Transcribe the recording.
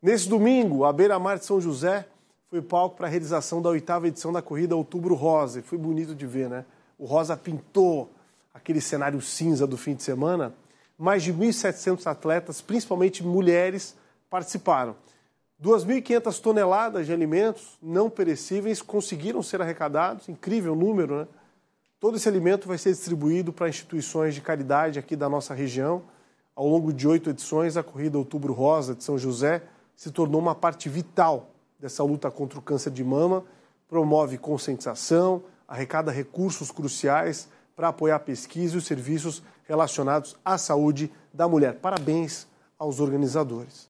Nesse domingo, a beira-mar de São José foi palco para a realização da oitava edição da corrida Outubro Rosa. E foi bonito de ver, né? O Rosa pintou aquele cenário cinza do fim de semana. Mais de 1.700 atletas, principalmente mulheres, participaram. 2.500 toneladas de alimentos não perecíveis conseguiram ser arrecadados, incrível número, né? Todo esse alimento vai ser distribuído para instituições de caridade aqui da nossa região. Ao longo de oito edições, a corrida Outubro Rosa de São José se tornou uma parte vital dessa luta contra o câncer de mama, promove conscientização, arrecada recursos cruciais para apoiar a pesquisa e os serviços relacionados à saúde da mulher. Parabéns aos organizadores.